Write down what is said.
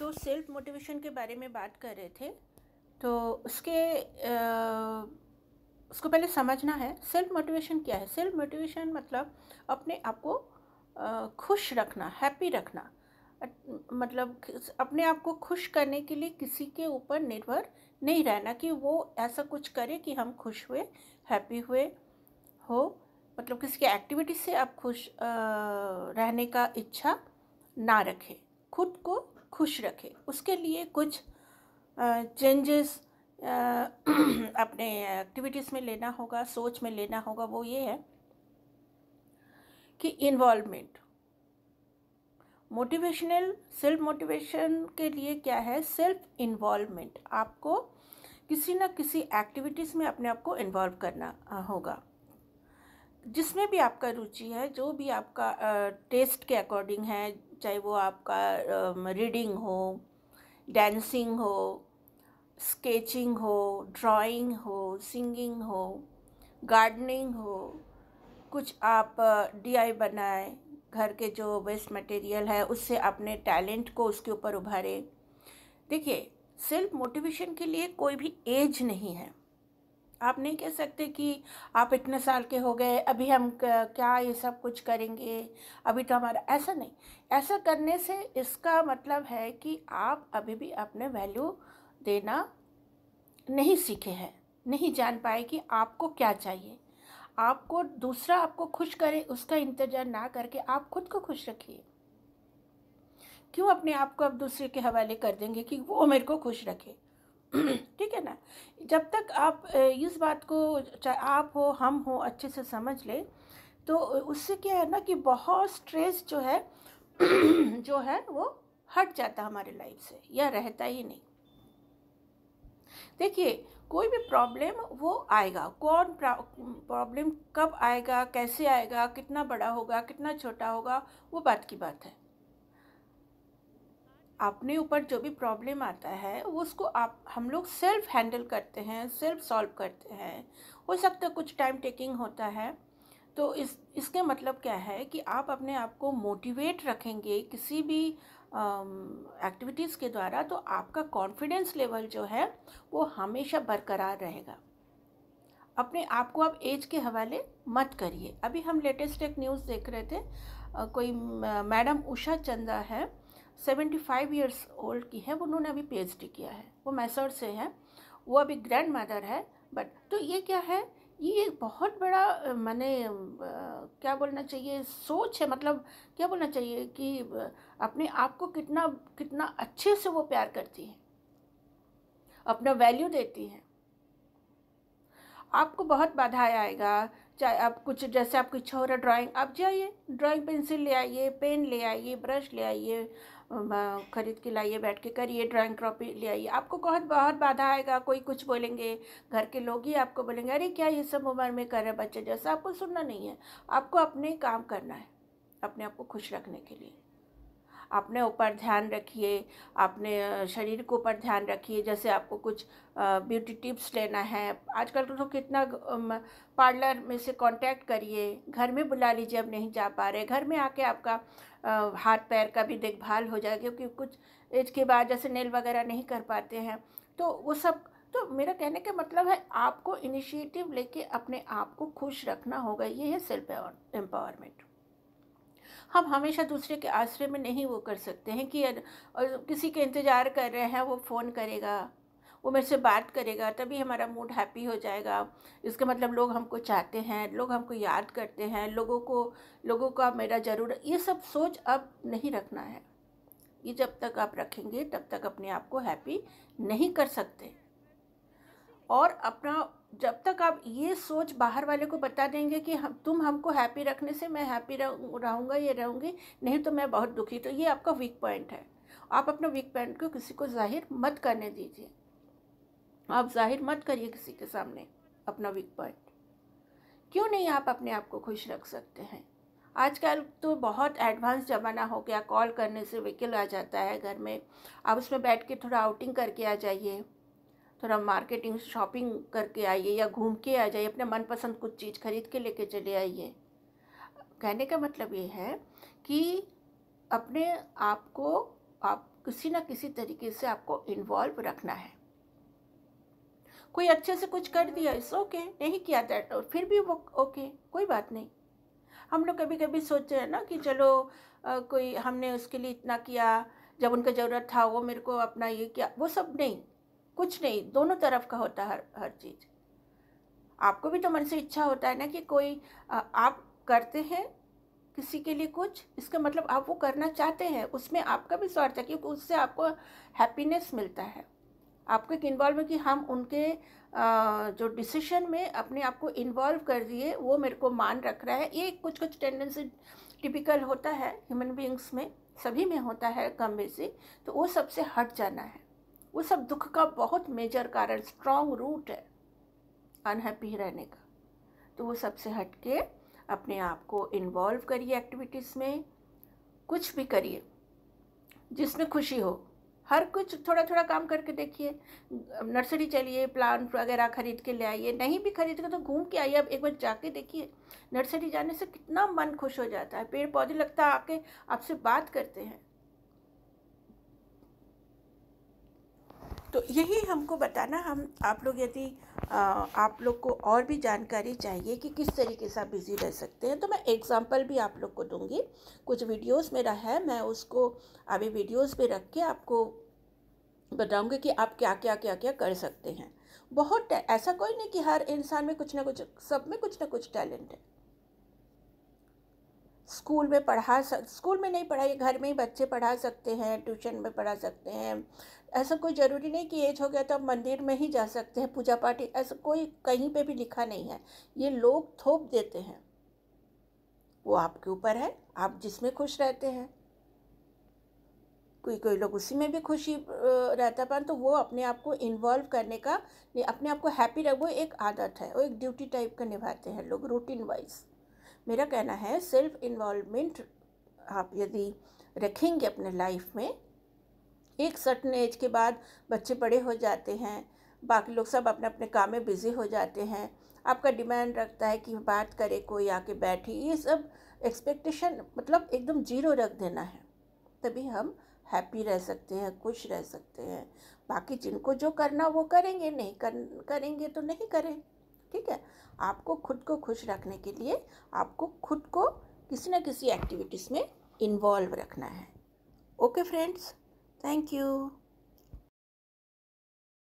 तो self motivation के बारे में बात कर रहे थे तो उसके आ, उसको पहले समझना है सेल्फ मोटिवेशन क्या है सेल्फ मोटिवेशन मतलब अपने आप को खुश रखना हैप्पी रखना मतलब अपने आप को खुश करने के लिए किसी के ऊपर निर्भर नहीं रहना कि वो ऐसा कुछ करे कि हम खुश हुए हैप्पी हुए हो मतलब किसी की एक्टिविटी से आप खुश रहने का इच्छा ना रखें खुद को खुश रखें उसके लिए कुछ चेंजेस अपने एक्टिविटीज़ में लेना होगा सोच में लेना होगा वो ये है कि इन्वॉल्वमेंट मोटिवेशनल सेल्फ मोटिवेशन के लिए क्या है सेल्फ इन्वॉल्वमेंट आपको किसी ना किसी एक्टिविटीज़ में अपने आप को इन्वॉल्व करना होगा जिसमें भी आपका रुचि है जो भी आपका टेस्ट के अकॉर्डिंग है चाहे वो आपका रीडिंग हो डांसिंग हो स्केचिंग हो ड्राइंग हो सिंगिंग हो गार्डनिंग हो कुछ आप डीआई बनाए घर के जो वेस्ट मटेरियल है उससे अपने टैलेंट को उसके ऊपर उभारें देखिए सेल्फ मोटिवेशन के लिए कोई भी एज नहीं है आप नहीं कह सकते कि आप इतने साल के हो गए अभी हम क्या ये सब कुछ करेंगे अभी तो हमारा ऐसा नहीं ऐसा करने से इसका मतलब है कि आप अभी भी अपने वैल्यू देना नहीं सीखे हैं नहीं जान पाए कि आपको क्या चाहिए आपको दूसरा आपको खुश करे उसका इंतज़ार ना करके आप खुद को खुश रखिए क्यों अपने आप को आप दूसरे के हवाले कर देंगे कि वो मेरे को खुश रखे ठीक है ना जब तक आप इस बात को चाहे आप हो हम हो अच्छे से समझ ले तो उससे क्या है ना कि बहुत स्ट्रेस जो है जो है वो हट जाता हमारे लाइफ से या रहता ही नहीं देखिए कोई भी प्रॉब्लम वो आएगा कौन प्रॉब्लम कब आएगा कैसे आएगा कितना बड़ा होगा कितना छोटा होगा वो बात की बात है अपने ऊपर जो भी प्रॉब्लम आता है वो उसको आप हम लोग सेल्फ हैंडल करते हैं सेल्फ सॉल्व करते हैं हो सकता है कुछ टाइम टेकिंग होता है तो इस इसके मतलब क्या है कि आप अपने आप को मोटिवेट रखेंगे किसी भी एक्टिविटीज़ के द्वारा तो आपका कॉन्फिडेंस लेवल जो है वो हमेशा बरकरार रहेगा अपने आप को आप एज के हवाले मत करिए अभी हम लेटेस्ट एक न्यूज़ देख रहे थे कोई मैडम उषा चंदा है सेवेंटी फाइव ईयर्स ओल्ड की हैं उन्होंने अभी पीएचडी किया है वो मैसर से हैं वो अभी ग्रैंड मदर है बट तो ये क्या है ये एक बहुत बड़ा मैंने क्या बोलना चाहिए सोच है मतलब क्या बोलना चाहिए कि अपने आप को कितना कितना अच्छे से वो प्यार करती है अपना वैल्यू देती है आपको बहुत बाधाएं आएगा चाहे आप कुछ जैसे आपको इच्छा हो रहा ड्राइंग आप जाइए ड्राइंग पेंसिल ले आइए पेन ले आइए ब्रश ले आइए ख़रीद के लाइए बैठ के करिए ड्राइंग कॉपी ले आइए आपको बहुत बहुत बाधा आएगा कोई कुछ बोलेंगे घर के लोग ही आपको बोलेंगे अरे क्या ये सब उम्र में कर रहे बच्चे जैसा आपको सुनना नहीं है आपको अपने काम करना है अपने आप को खुश रखने के लिए अपने ऊपर ध्यान रखिए अपने शरीर के ऊपर ध्यान रखिए जैसे आपको कुछ ब्यूटी टिप्स लेना है आजकल तो कितना पार्लर में से कांटेक्ट करिए घर में बुला लीजिए अब नहीं जा पा रहे घर में आके आपका हाथ पैर का भी देखभाल हो जाएगा क्योंकि कुछ एज के बाद जैसे नेल वगैरह नहीं कर पाते हैं तो वो सब तो मेरा कहने का मतलब है आपको इनिशिएटिव लेके अपने आप को खुश रखना होगा ये है सेल्फ एम्पावरमेंट हम हमेशा दूसरे के आश्रय में नहीं वो कर सकते हैं कि किसी के इंतज़ार कर रहे हैं वो फ़ोन करेगा वो मेरे से बात करेगा तभी हमारा मूड हैप्पी हो जाएगा इसका मतलब लोग हमको चाहते हैं लोग हमको याद करते हैं लोगों को लोगों का मेरा ज़रूर ये सब सोच अब नहीं रखना है ये जब तक आप रखेंगे तब तक अपने आप को हैप्पी नहीं कर सकते और अपना जब तक आप ये सोच बाहर वाले को बता देंगे कि हम तुम हमको हैप्पी रखने से मैं हैप्पी रहूँगा ये रहूँगी नहीं तो मैं बहुत दुखी तो ये आपका वीक पॉइंट है आप अपना वीक पॉइंट को किसी को जाहिर मत करने दीजिए आप जाहिर मत करिए किसी के सामने अपना वीक पॉइंट क्यों नहीं आप अपने आप को खुश रख सकते हैं आजकल तो बहुत एडवांस ज़माना हो गया कॉल करने से व्हीकल आ जाता है घर में आप उसमें बैठ के थोड़ा आउटिंग करके आ जाइए थोड़ा मार्केटिंग शॉपिंग करके आइए या घूम के आ जाइए अपने मनपसंद कुछ चीज़ खरीद के लेके चले आइए कहने का मतलब ये है कि अपने आप को आप किसी ना किसी तरीके से आपको इन्वॉल्व रखना है कोई अच्छे से कुछ कर दिया इस ओके नहीं किया दैट और फिर भी वो ओके कोई बात नहीं हम लोग कभी कभी सोचते हैं ना कि चलो आ, कोई हमने उसके लिए इतना किया जब उनका ज़रूरत था वो मेरे को अपना ये किया वो सब नहीं कुछ नहीं दोनों तरफ का होता हर हर चीज़ आपको भी तो मन से इच्छा होता है ना कि कोई आ, आप करते हैं किसी के लिए कुछ इसका मतलब आप वो करना चाहते हैं उसमें आपका भी स्वार्थ है क्योंकि उससे आपको हैप्पीनेस मिलता है आपको एक इन्वॉल्व है कि हम उनके आ, जो डिसीशन में अपने आप को इन्वॉल्व कर दिए वो मेरे को मान रख रहा है ये कुछ कुछ टेंडेंसी टिपिकल होता है ह्यूमन बींग्स में सभी में होता है कम बेसी तो वो सबसे हट जाना है वो सब दुख का बहुत मेजर कारण स्ट्रांग रूट है अनहैप्पी रहने का तो वो सबसे हट के अपने आप को इन्वॉल्व करिए एक्टिविटीज़ में कुछ भी करिए जिसमें खुशी हो हर कुछ थोड़ा थोड़ा काम करके देखिए नर्सरी चलिए प्लांट वगैरह खरीद के ले आइए नहीं भी खरीद के तो घूम के आइए अब एक बार जाके देखिए नर्सरी जाने से कितना मन खुश हो जाता है पेड़ पौधे लगता है आके आपसे बात करते हैं तो यही हमको बताना हम आप लोग यदि आप लोग को और भी जानकारी चाहिए कि किस तरीके से आप बिज़ी रह सकते हैं तो मैं एग्ज़ाम्पल भी आप लोग को दूंगी कुछ वीडियोस मेरा है मैं उसको अभी वीडियोस पे रख के आपको बताऊंगी कि आप क्या क्या क्या क्या कर सकते हैं बहुत ऐसा कोई नहीं कि हर इंसान में कुछ ना कुछ सब में कुछ ना कुछ टैलेंट है स्कूल में पढ़ा सक स्कूल में नहीं पढ़ाई घर में ही बच्चे पढ़ा सकते हैं ट्यूशन में पढ़ा सकते हैं ऐसा कोई ज़रूरी नहीं कि एज हो गया तो आप मंदिर में ही जा सकते हैं पूजा पाठ ऐसा कोई कहीं पे भी लिखा नहीं है ये लोग थोप देते हैं वो आपके ऊपर है आप जिसमें खुश रहते हैं कोई कोई लोग उसी में भी खुशी रहता पर तो वो अपने आप को इन्वॉल्व करने का अपने आप को हैप्पी रख वो एक आदत है वो एक ड्यूटी टाइप का निभाते हैं लोग रूटीन वाइज मेरा कहना है सेल्फ इन्वॉल्वमेंट आप यदि रखेंगे अपने लाइफ में एक सर्टन एज के बाद बच्चे बड़े हो जाते हैं बाकी लोग सब अपने अपने काम में बिज़ी हो जाते हैं आपका डिमांड रखता है कि बात करे कोई आके बैठे ये सब एक्सपेक्टेशन मतलब एकदम जीरो रख देना है तभी हम हैप्पी रह सकते हैं खुश रह सकते हैं बाकी जिनको जो करना वो करेंगे नहीं कर, करेंगे तो नहीं करें ठीक है आपको खुद को खुश रखने के लिए आपको खुद को किसी न किसी एक्टिविटीज़ में इन्वॉल्व रखना है ओके फ्रेंड्स थैंक यू